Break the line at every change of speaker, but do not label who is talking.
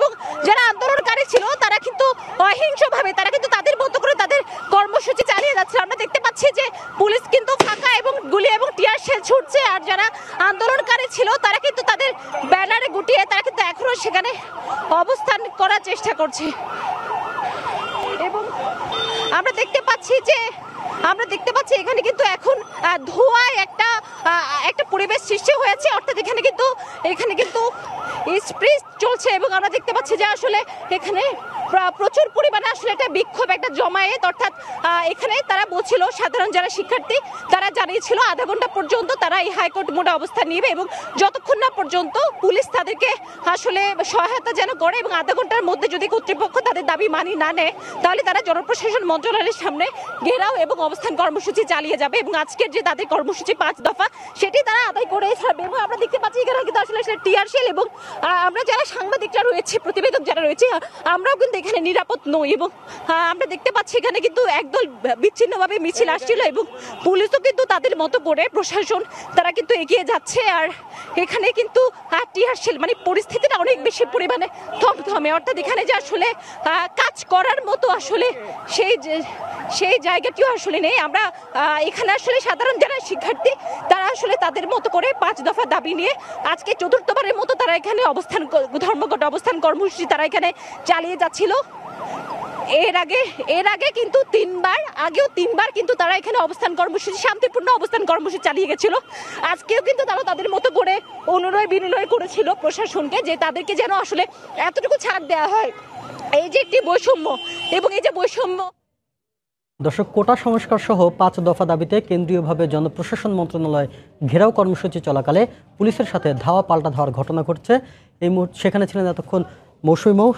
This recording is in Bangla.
এবং যারা আন্দোলনকারী ছিল তারা কিন্তু অহিংস ভাবে তারা কিন্তু তাদের মতো করে তাদের কর্মসূচি চালিয়ে যাচ্ছে আমরা দেখতে পাচ্ছি যে পুলিশ কিন্তু ফাঁকা এবং গুলি এবং টিয়ার শেল ছুটছে আর যারা আন্দোলনকারী ছিল তারা কিন্তু তাদের ব্যানারে গুটিয়ে তারা কিন্তু এখনো সেখানে অবস্থান করার চেষ্টা করছে এবং আমরা দেখতে পাচ্ছি যে আমরা দেখতে পাচ্ছি এখানে কিন্তু এখন ধোঁয়ায় একটা একটা পরিবেশ সৃষ্টি হয়েছে অর্থাৎ এখানে যে আসলে এখানে প্রচুর পরিমাণে আসলে একটা বিক্ষোভ একটা জমায়েত অর্থাৎ এখানে তারা বলছিল সাধারণ যারা শিক্ষার্থী তারা জানিয়েছিল আধা ঘন্টা পর্যন্ত তারা এই হাইকোর্ট মোড়ে অবস্থান নেবে এবং যতক্ষণ না পর্যন্ত পুলিশ তাদেরকে আসলে সহায়তা যেন করে এবং আধা ঘন্টার মধ্যে যদি কর্তৃপক্ষ তাদের দাবি মানি না নেয় তাহলে তারা জনপ্রশাসন মন্ত্রণালয়ের সামনে ঘেরাও এবং অবস্থান কর্মসূচি চালিয়ে যাবে এবং আজকের যে তাদের কর্মসূচি পাঁচ দফা সেটি তারা আদায় করে এছাড়া এবং আমরা দেখতে পাচ্ছি এখানে কিন্তু আসলে টিয়ারশেল এবং আমরা যারা সাংবাদিকরা রয়েছে প্রতিবেদন নিষেধক যারা রয়েছে আমরাও কিন্তু এখানে নিরাপদ নই এবং হ্যাঁ, আমরা দেখতে পাচ্ছি এখানে কিন্তু একদল বিচ্ছিন্নভাবে মিছিল হ্যাঁ, হ্যাঁ, আসছিল এবং পুলিশও কিন্তু তাদের মতো করে প্রশাসন তারা কিন্তু এগিয়ে যাচ্ছে আর এখানে কিন্তু টিহার্সেল মানে পরিস্থিতিটা অনেক বেশি পরিমাণে থমথমে অর্থাৎ এখানে যে আসলে কাজ করার মতো আসলে সেই সেই জায়গাটিও আসলে নেই আমরা এখানে আসলে সাধারণ যারা শিক্ষার্থী আসলে তাদের মতো করে পাঁচ দফা দাবি নিয়ে আজকে চতুর্থবারের মতো তারা এখানে অবস্থান ধর্মঘট অবস্থান কর্মসূচি তারা এখানে চালিয়ে যাচ্ছিল এর আগে এর আগে কিন্তু তিনবার আগেও তিনবার কিন্তু তারা এখানে অবস্থান কর্মসূচি শান্তিপূর্ণ অবস্থান কর্মসূচি চালিয়ে গেছিল আজকেও কিন্তু তারা তাদের মতো করে অনুনয় বিনিময় করেছিল প্রশাসনকে যে তাদেরকে যেন আসলে এতটুকু ছাড় দেওয়া হয় এই যে একটি বৈষম্য এবং এই যে বৈষম্য দর্শক কোটা সংস্কার সহ পাঁচ দফা দাবিতে কেন্দ্রীয়ভাবে জনপ্রশাসন মন্ত্রণালয় ঘেরাও কর্মসূচি চলাকালে পুলিশের সাথে ধাওয়া পাল্টা ধাওয়ার ঘটনা ঘটছে এই মুহূর্তে সেখানে ছিলেন এতক্ষণ মৌসুমী মৌ